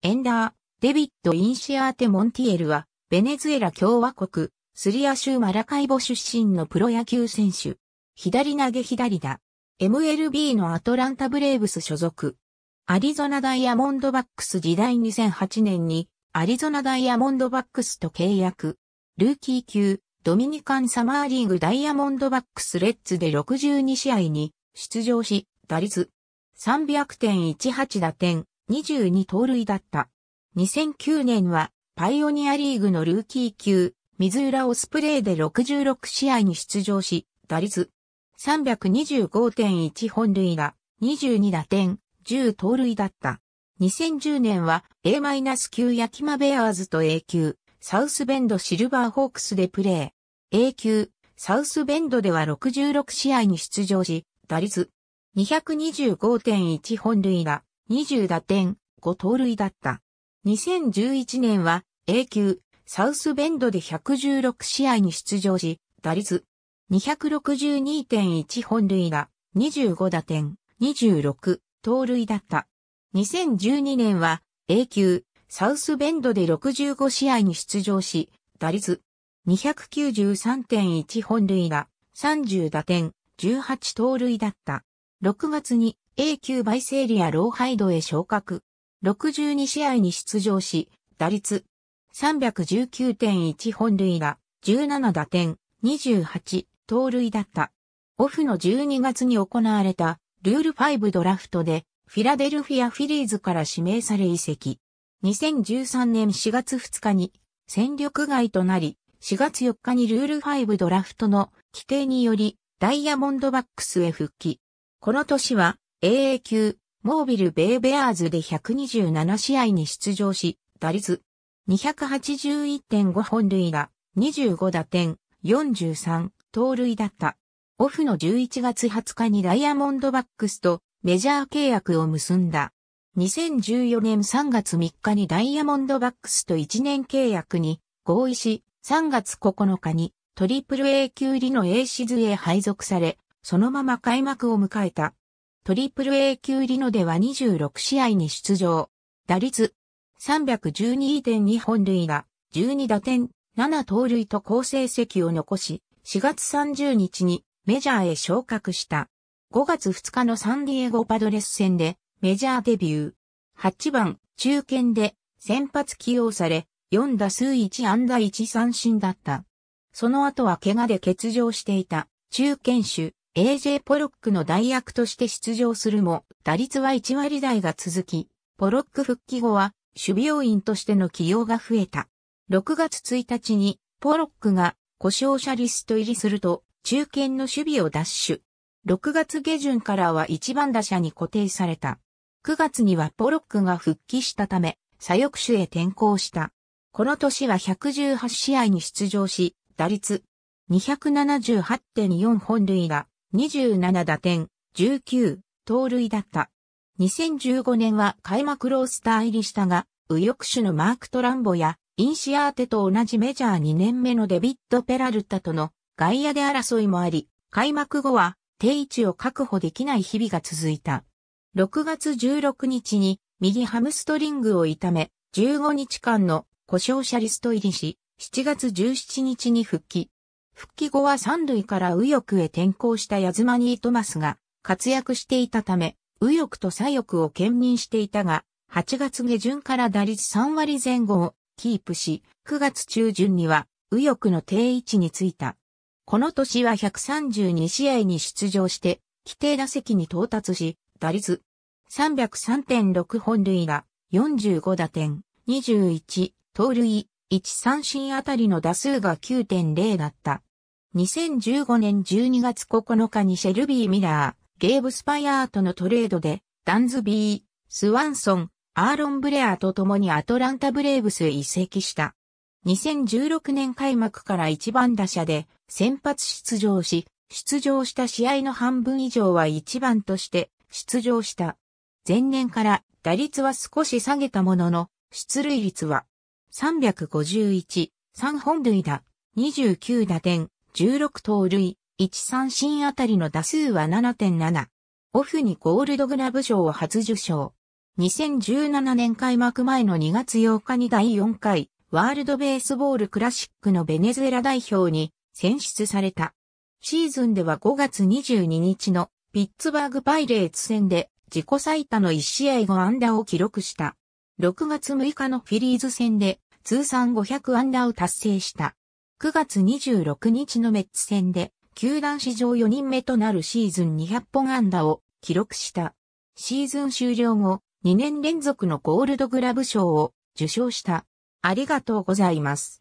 エンダー、デビッド・インシアーテ・モンティエルは、ベネズエラ共和国、スリア州マラカイボ出身のプロ野球選手。左投げ左打。MLB のアトランタブレーブス所属。アリゾナダイヤモンドバックス時代2008年に、アリゾナダイヤモンドバックスと契約。ルーキー級、ドミニカンサマーリーグダイヤモンドバックスレッツで62試合に出場し、打率300.18打点、22盗塁だった。2009年はパイオニアリーグのルーキー級、水浦オスプレイで66試合に出場し、打率325.1本塁打、22打点、10盗塁だった。2010年は A- 級ヤキマベアーズと A 級、サウスベンドシルバーホークスでプレー。A 級、サウスベンドでは66試合に出場し、打率225.1本塁打、20打点、5盗塁だった。2011年は A 級サウスベンドで116試合に出場し、打率262.1本塁打、25打点、26盗塁だった。2012年は A 級サウスベンドで65試合に出場し、打率293.1本塁打、30打点、18盗塁だった。6月に A 級バイセイリア・ローハイドへ昇格。62試合に出場し、打率319.1本塁打、17打点、28、盗塁だった。オフの12月に行われたルール5ドラフトでフィラデルフィアフィリーズから指名され移籍。2013年4月2日に戦力外となり、4月4日にルール5ドラフトの規定によりダイヤモンドバックスへ復帰。この年は AA 級、モービル・ベイ・ベアーズで127試合に出場し、打率281.5本塁打、25打点、43盗塁だった。オフの11月20日にダイヤモンドバックスとメジャー契約を結んだ。2014年3月3日にダイヤモンドバックスと1年契約に合意し、3月9日にトリプル A 級入りの A シズへ配属され、そのまま開幕を迎えた。トリプル A 級リノでは26試合に出場。打率312.2本塁打、12打点、7盗塁と好成績を残し、4月30日にメジャーへ昇格した。5月2日のサンディエゴパドレス戦でメジャーデビュー。8番、中堅で先発起用され、4打数1安打1三振だった。その後は怪我で欠場していた中堅手 AJ ポロックの代役として出場するも、打率は1割台が続き、ポロック復帰後は、守備要員としての起用が増えた。6月1日に、ポロックが故障者リスト入りすると、中堅の守備を奪取。6月下旬からは1番打者に固定された。9月にはポロックが復帰したため、左翼手へ転向した。この年は118試合に出場し、打率278.4本塁打、27打点、19、盗塁だった。2015年は開幕ロースター入りしたが、右翼手のマーク・トランボや、インシアーテと同じメジャー2年目のデビッド・ペラルタとの外野で争いもあり、開幕後は定位置を確保できない日々が続いた。6月16日に右ハムストリングを痛め、15日間の故障者リスト入りし、7月17日に復帰。復帰後は三塁から右翼へ転向したヤズマニー・トマスが活躍していたため、右翼と左翼を兼任していたが、8月下旬から打率3割前後をキープし、9月中旬には右翼の定位置についた。この年は132試合に出場して、規定打席に到達し、打率303.6本塁打、45打点、21、盗塁、1三振あたりの打数が9.0だった。2015年12月9日にシェルビー・ミラー、ゲーブ・スパイアーとのトレードで、ダンズビー、スワンソン、アーロン・ブレアと共にアトランタ・ブレーブスへ移籍した。2016年開幕から1番打者で先発出場し、出場した試合の半分以上は1番として出場した。前年から打率は少し下げたものの、出塁率は351、3本塁打、29打点、16盗塁、1三振あたりの打数は7.7。オフにゴールドグラブ賞を初受賞。2017年開幕前の2月8日に第4回ワールドベースボールクラシックのベネズエラ代表に選出された。シーズンでは5月22日のピッツバーグパイレーツ戦で自己最多の1試合5安打を記録した。6月6日のフィリーズ戦で通算500安打を達成した。9月26日のメッツ戦で、球団史上4人目となるシーズン200本安打を記録した。シーズン終了後、2年連続のゴールドグラブ賞を受賞した。ありがとうございます。